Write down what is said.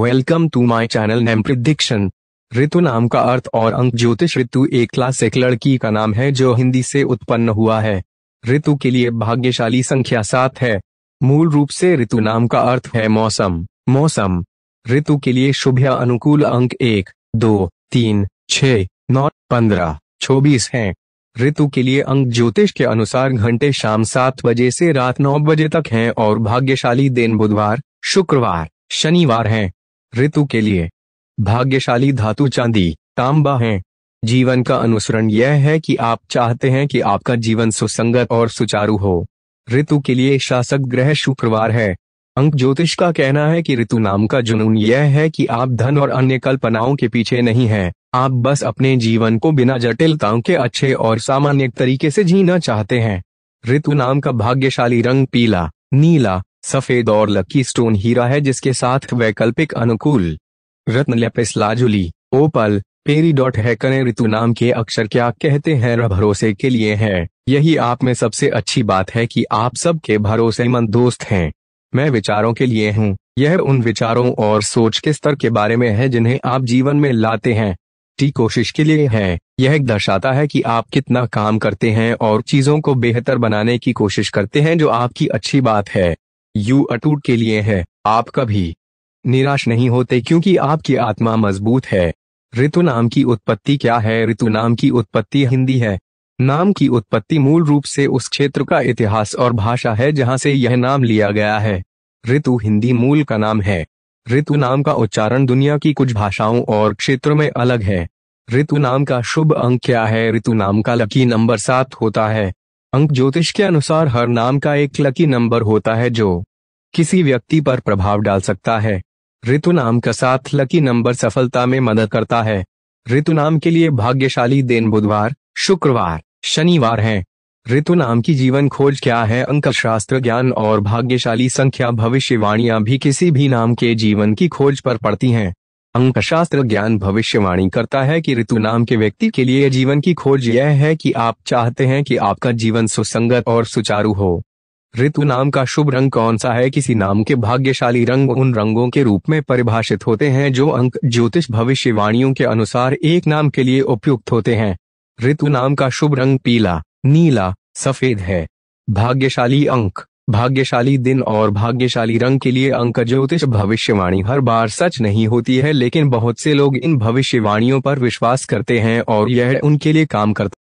welcome to my channel name prediction Ritu नाम का अर्थ और अंक ज्योतिष ऋतु एक क्लासिक लड़की का नाम है जो हिंदी से उत्पन्न हुआ है ऋतु के लिए भाग्यशाली संख्या सात है मूल रूप से ऋतु नाम का अर्थ है मौसम मौसम ऋतु के लिए शुभ या अनुकूल अंक एक दो तीन छ नौ पंद्रह चौबीस है ऋतु के लिए अंक ज्योतिष के अनुसार घंटे शाम सात बजे से रात नौ बजे तक हैं और भाग्यशाली दिन बुधवार शुक्रवार शनिवार हैं ऋतु के लिए भाग्यशाली धातु चांदी तांबा है जीवन का अनुसरण यह है कि आप चाहते हैं कि आपका जीवन सुसंगत और सुचारू हो ऋतु के लिए शासक ग्रह शुक्रवार है अंक ज्योतिष का कहना है कि ऋतु नाम का जुनून यह है कि आप धन और अन्य कल्पनाओं के पीछे नहीं हैं, आप बस अपने जीवन को बिना जटिलताओं के अच्छे और सामान्य तरीके से जीना चाहते हैं ऋतु नाम का भाग्यशाली रंग पीला नीला सफेद और लकी स्टोन हीरा है जिसके साथ वैकल्पिक अनुकूल रत्न लाजुली ओपल पेरी डॉट कने ऋतु नाम के अक्षर क्या कहते हैं भरोसे के लिए है यही आप में सबसे अच्छी बात है कि आप सबके भरोसेमंद दोस्त हैं मैं विचारों के लिए हूँ यह उन विचारों और सोच के स्तर के बारे में है जिन्हें आप जीवन में लाते हैं टी कोशिश के लिए है यह दर्शाता है कि आप कितना काम करते हैं और चीजों को बेहतर बनाने की कोशिश करते हैं जो आपकी अच्छी बात है यू अटूट के लिए है आप कभी निराश नहीं होते क्योंकि आपकी आत्मा मजबूत है ऋतु नाम की उत्पत्ति क्या है ऋतु नाम की उत्पत्ति हिंदी है नाम की उत्पत्ति मूल रूप से उस क्षेत्र का इतिहास और भाषा है जहां से यह नाम लिया गया है ऋतु हिंदी मूल का नाम है ऋतु नाम का उच्चारण दुनिया की कुछ भाषाओं और क्षेत्रों में अलग है ऋतु नाम का शुभ अंक क्या है ऋतु नाम का लकी नंबर सात होता है अंक ज्योतिष के अनुसार हर नाम का एक लकी नंबर होता है जो किसी व्यक्ति पर प्रभाव डाल सकता है ऋतु नाम का साथ लकी नंबर सफलता में मदद करता है ऋतु नाम के लिए भाग्यशाली दिन बुधवार शुक्रवार शनिवार है ऋतु नाम की जीवन खोज क्या है अंक शास्त्र ज्ञान और भाग्यशाली संख्या भविष्यवाणियां भी किसी भी नाम के जीवन की खोज पर पड़ती हैं अंकशास्त्र ज्ञान भविष्यवाणी करता है कि ऋतु नाम के व्यक्ति के लिए जीवन की खोज यह है कि आप चाहते हैं कि आपका जीवन सुसंगत और सुचारू हो ऋतु नाम का शुभ रंग कौन सा है किसी नाम के भाग्यशाली रंग उन रंगों के रूप में परिभाषित होते हैं जो अंक ज्योतिष भविष्यवाणियों के अनुसार एक नाम के लिए उपयुक्त होते हैं ऋतु नाम का शुभ रंग पीला नीला सफेद है भाग्यशाली अंक भाग्यशाली दिन और भाग्यशाली रंग के लिए अंक ज्योतिष भविष्यवाणी हर बार सच नहीं होती है लेकिन बहुत से लोग इन भविष्यवाणियों पर विश्वास करते हैं और यह उनके लिए काम करता